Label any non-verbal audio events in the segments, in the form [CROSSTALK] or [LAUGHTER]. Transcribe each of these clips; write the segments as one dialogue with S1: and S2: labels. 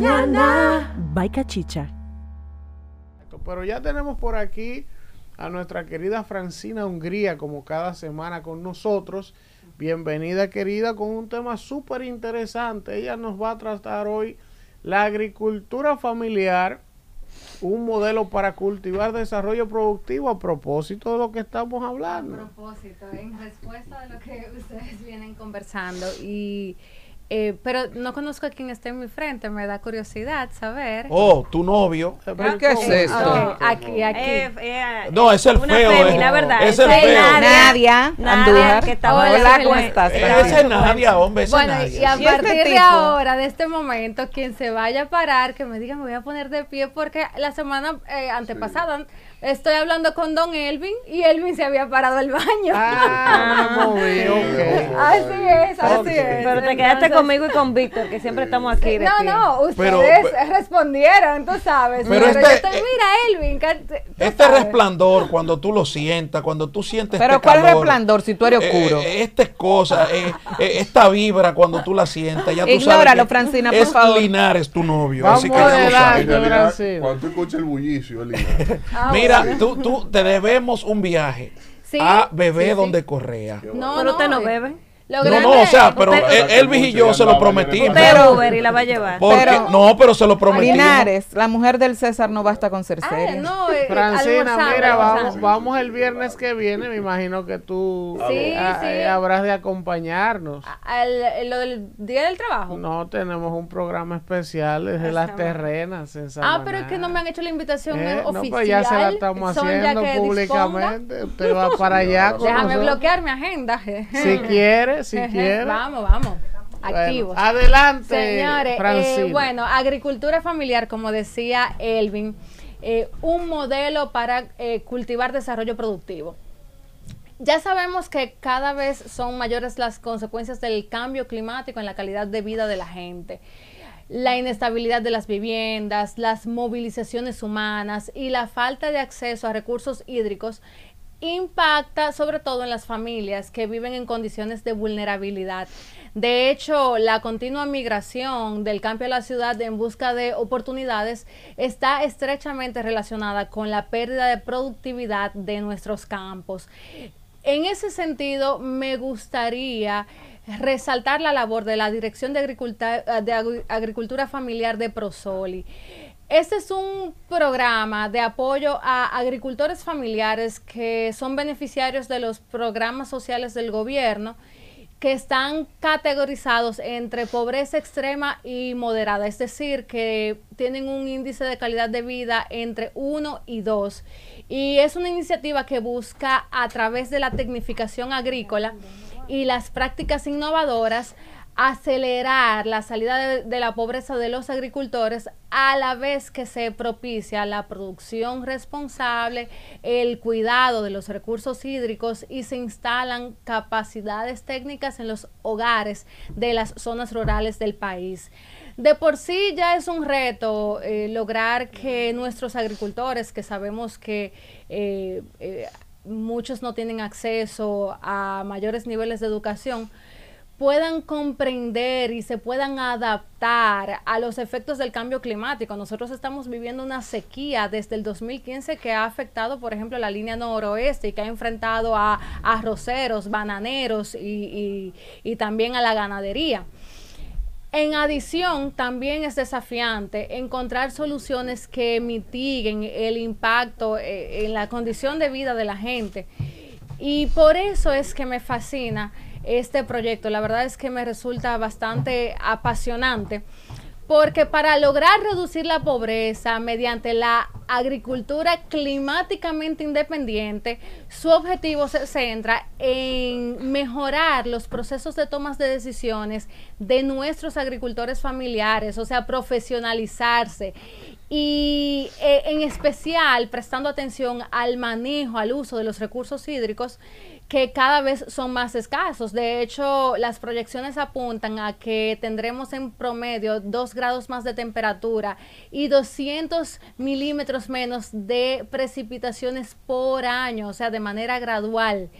S1: mañana. Bye, cachicha. Pero ya tenemos por aquí a nuestra querida Francina Hungría, como cada semana con nosotros. Bienvenida, querida, con un tema súper interesante. Ella nos va a tratar hoy la agricultura familiar, un modelo para cultivar desarrollo productivo a propósito de lo que estamos hablando. A propósito, en respuesta a lo que ustedes vienen conversando. Y eh, pero no conozco a quien esté en mi frente, me da curiosidad saber. Oh, tu novio. Ah, qué es oh, esto? Oh, aquí, eh, aquí. Eh, eh, no, es el feo. Es el feo. Nadia, Nadia Hola, ¿cómo estás? es Nadia, hombre, Bueno, y a este partir de ahora, de este momento, quien se vaya a parar, que me diga, me voy a poner de pie, porque la semana antepasada... estoy hablando con Don Elvin y Elvin se había parado el baño. Ah, [LAUGHS] Así es, así es. Pero te quedaste conmigo y con Víctor, que siempre estamos aquí. no, no, ustedes respondieron, tú sabes. Pero, este, mira, Elvin, este resplandor, cuando tú lo sientas, cuando tú sientes. Pero este ¿cuál resplandor si tú eres eh, oscuro? Eh, esta es cosa, eh, esta vibra cuando tú la sientas, ya tú Ignóralo, Francina, por es favor. Linares tu novio, así que ya lo cuando el bullicio, Linar. [LAUGHS] Ah, mira, tú, tú te debemos un viaje. a bebé donde Correa. No, no te no beben no, no, o sea, pero eh, Elvis y yo se lo prometimos. Pero la va a llevar. no, pero se lo prometimos. Linares, la mujer del César no basta con ser seria. no, eh, eh, Francina, mira, vamos, vamos, el viernes que viene, me imagino que tú sí, sí. habrás de acompañarnos. ¿Al, ¿Lo del Día del Trabajo? No, tenemos un programa especial desde ah, las terrenas en Ah, pero es que no me han hecho la invitación oficial. pues ya se la estamos haciendo públicamente. Usted va para [LAUGHS] allá. Déjame bloquear mi agenda. Si [LAUGHS] quieres. Vamos, vamos. Activos. adelante. Señores, eh, bueno, agricultura familiar, como decía Elvin, eh, un modelo para eh, cultivar desarrollo productivo. Ya sabemos que cada vez son mayores las consecuencias del cambio climático en la calidad de vida de la gente la inestabilidad de las viviendas, las movilizaciones humanas y la falta de acceso a recursos hídricos impacta sobre todo en las familias que viven en condiciones de vulnerabilidad. De hecho, la continua migración del campo a la ciudad en busca de oportunidades está estrechamente relacionada con la pérdida de productividad de nuestros campos. En ese sentido, me gustaría resaltar la labor de la Dirección de Agricultura, eh, de Agricultura Familiar de Prosoli. Este es un programa de apoyo a agricultores familiares que son beneficiarios de los programas sociales del gobierno que están categorizados entre pobreza extrema y moderada, es decir, que tienen un índice de calidad de vida entre 1 y 2. Y es una iniciativa que busca a través de la tecnificación agrícola y las prácticas innovadoras acelerar la salida de, la pobreza de los agricultores a la vez que se propicia la producción responsable, el cuidado de los recursos hídricos y se instalan capacidades técnicas en los hogares de las zonas rurales del país. De por sí ya es un reto eh, lograr que nuestros agricultores, que sabemos que... Eh, eh, muchos no tienen acceso a mayores niveles de educación, puedan comprender y se puedan adaptar a los efectos del cambio climático. Nosotros estamos viviendo una sequía desde el 2015 que ha afectado, por ejemplo, la línea noroeste y que ha enfrentado a arroceros, bananeros y, y también a la ganadería. En adición, también es desafiante encontrar soluciones que mitiguen el impacto eh, en la condición de vida de la gente y por eso es que me fascina este proyecto. La verdad es que me resulta bastante apasionante porque para lograr reducir la pobreza mediante la agricultura climáticamente independiente, su objetivo se centra en mejorar los procesos de tomas de decisiones de nuestros agricultores familiares, o sea, profesionalizarse y eh, en especial prestando atención al manejo, al uso de los recursos hídricos que cada vez son más escasos. De hecho, las proyecciones apuntan a que tendremos en promedio dos grados más de temperatura y 200 milímetros menos de precipitaciones por año, o sea, de manera gradual.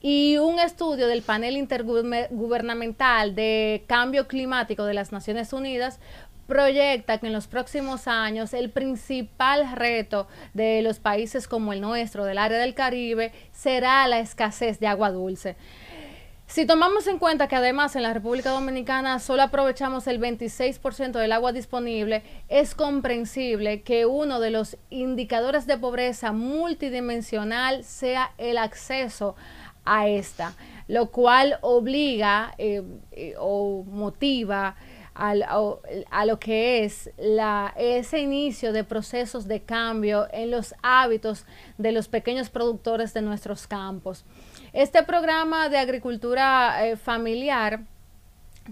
S1: Y un estudio del panel intergubernamental de cambio climático de las Naciones Unidas proyecta que en los próximos años el principal reto de los países como el nuestro, del área del Caribe, será la escasez de agua dulce. Si tomamos en cuenta que además en la República Dominicana solo aprovechamos el 26% del agua disponible, es comprensible que uno de los indicadores de pobreza multidimensional sea el acceso a esta, lo cual obliga eh, eh, o motiva a lo que es la, ese inicio de procesos de cambio en los hábitos de los pequeños productores de nuestros campos. Este programa de agricultura eh, familiar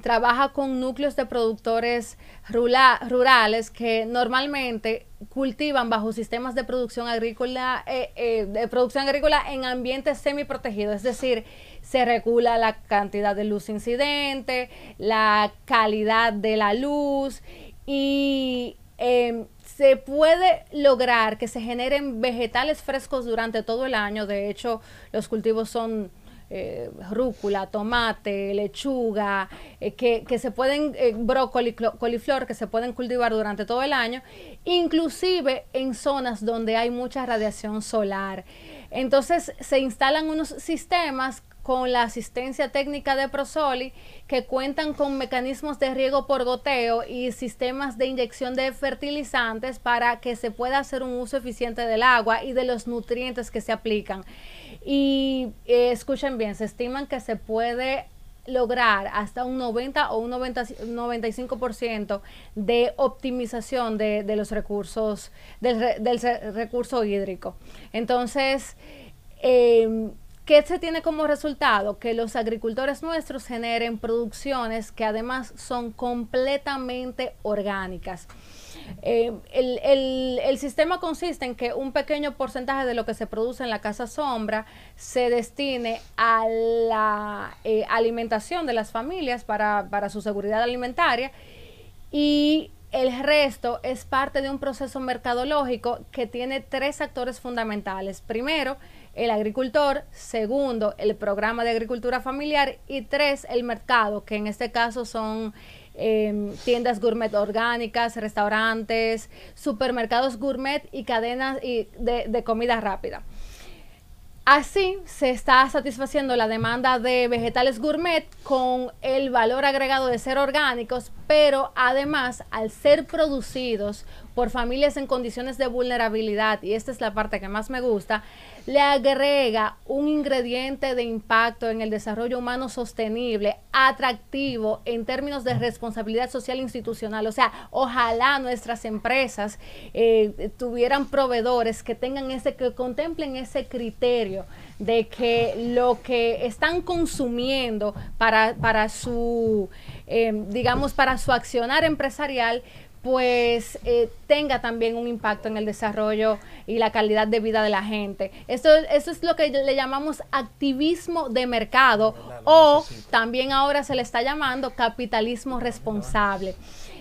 S1: trabaja con núcleos de productores rurales que normalmente cultivan bajo sistemas de producción agrícola, eh, eh, de producción agrícola en ambientes semi-protegidos, es decir, se regula la cantidad de luz incidente, la calidad de la luz y em, se puede lograr que se generen vegetales frescos durante todo el año. De hecho, los cultivos son eh, rúcula, tomate, lechuga, eh, que, que, se pueden, eh, brócoli, coliflor, que se pueden cultivar durante todo el año, inclusive en zonas donde hay mucha radiación solar. Entonces se instalan unos sistemas con la asistencia técnica de Prosoli, que cuentan con mecanismos de riego por goteo y sistemas de inyección de fertilizantes para que se pueda hacer un uso eficiente del agua y de los nutrientes que se aplican. Y eh, escuchen bien, se estiman que se puede lograr hasta un 90 o un 90, 95% de optimización de, los recursos, del, recurso hídrico. Entonces, em, ¿Qué se tiene como resultado? Que los agricultores nuestros generen producciones que además son completamente orgánicas. Eh, el, sistema consiste en que un pequeño porcentaje de lo que se produce en la casa sombra se destine a la eh, alimentación de las familias para, para su seguridad alimentaria y el resto es parte de un proceso mercadológico que tiene tres actores fundamentales. Primero, el agricultor, segundo, el programa de agricultura familiar y tres, el mercado, que en este caso son em, tiendas gourmet orgánicas, restaurantes, supermercados gourmet y cadenas de, de comida rápida. Así se está satisfaciendo la demanda de vegetales gourmet con el valor agregado de ser orgánicos, pero además al ser producidos por familias en condiciones de vulnerabilidad, y esta es la parte que más me gusta, le agrega un ingrediente de impacto en el desarrollo humano sostenible, atractivo en términos de responsabilidad social institucional. O sea, ojalá nuestras empresas eh, tuvieran proveedores que tengan ese, que contemplen ese criterio de que lo que están consumiendo para, su, eh, digamos, para su accionar empresarial, pues eh, tenga también un impacto en el desarrollo y la calidad de vida de la gente. Esto, eso es lo que le llamamos activismo de mercado o también ahora se le está llamando capitalismo responsable.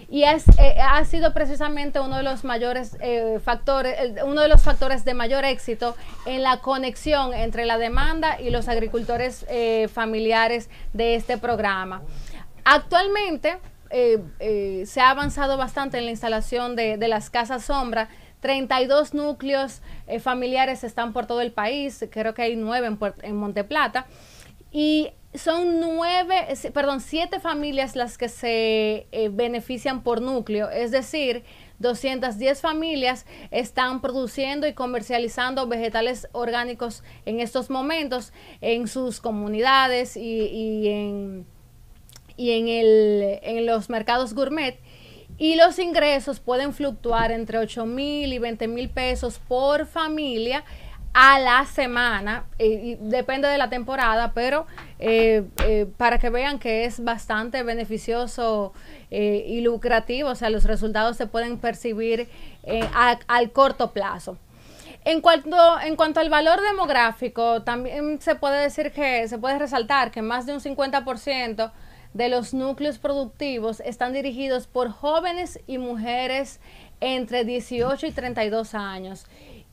S1: Y es, eh, ha sido precisamente uno de los mayores eh, factores, uno de los factores de mayor éxito en la conexión entre la demanda y los agricultores familiares de este programa. Actualmente, eh, eh, se ha avanzado bastante en la instalación de, las casas sombra. 32 núcleos eh, familiares están por todo el país, creo que hay nueve en, Monte Monteplata. Y son nueve, perdón, siete familias las que se benefician por núcleo, es decir, 210 familias están produciendo y comercializando vegetales orgánicos en estos momentos en sus comunidades y en y en, el, en los mercados gourmet y los ingresos pueden fluctuar entre 8 mil y 20 mil pesos por familia a la semana, eh, depende de la temporada, pero eh, eh, para que vean que es bastante beneficioso y lucrativo, o sea, los resultados se pueden percibir al corto plazo. En cuanto, en cuanto al valor demográfico, también se puede decir que se puede resaltar que más de un 50% de los núcleos productivos están dirigidos por jóvenes y mujeres entre 18 y 32 años.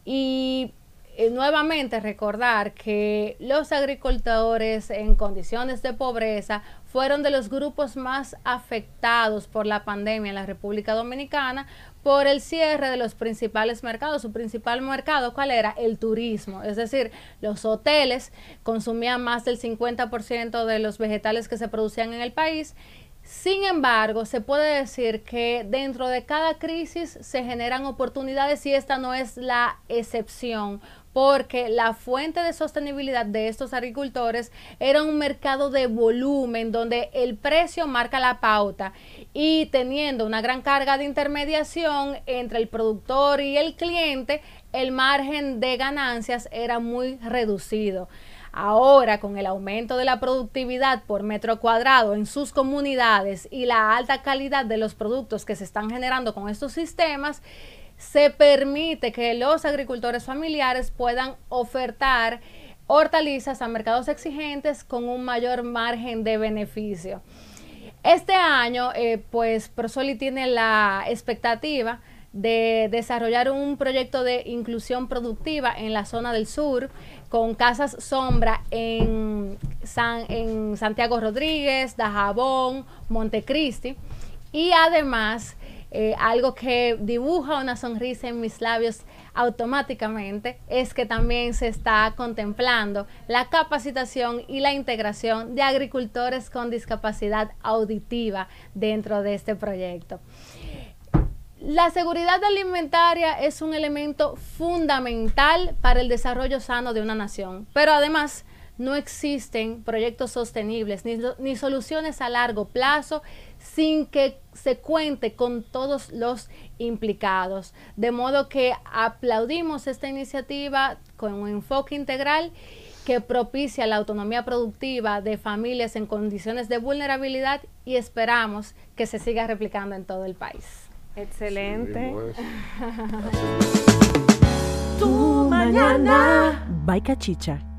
S1: Y eh, nuevamente recordar que los agricultores en condiciones de pobreza fueron de los grupos más afectados por la pandemia en la República Dominicana por el cierre de los principales mercados. Su principal mercado, ¿cuál era? El turismo. Es decir, los hoteles consumían más del 50% de los vegetales que se producían en el país sin embargo, se puede decir que dentro de cada crisis se generan oportunidades y esta no es la excepción, porque la fuente de sostenibilidad de estos agricultores era un mercado de volumen donde el precio marca la pauta y teniendo una gran carga de intermediación entre el productor y el cliente, el margen de ganancias era muy reducido. Ahora, con el aumento de la productividad por metro cuadrado en sus comunidades y la alta calidad de los productos que se están generando con estos sistemas, se permite que los agricultores familiares puedan ofertar hortalizas a mercados exigentes con un mayor margen de beneficio. Este año, eh, pues Prosoli tiene la expectativa de desarrollar un proyecto de inclusión productiva en la zona del sur con casas sombra en, San, en Santiago Rodríguez, Dajabón, Montecristi y además eh, algo que dibuja una sonrisa en mis labios automáticamente es que también se está contemplando la capacitación y la integración de agricultores con discapacidad auditiva dentro de este proyecto. La seguridad alimentaria es un elemento fundamental para el desarrollo sano de una nación, pero además no existen proyectos sostenibles ni, soluciones a largo plazo sin que se cuente con todos los implicados. De modo que aplaudimos esta iniciativa con un enfoque integral que propicia la autonomía productiva de familias en condiciones de vulnerabilidad y esperamos que se siga replicando en todo el país. Excelente. tu mañana. Bye Chicha.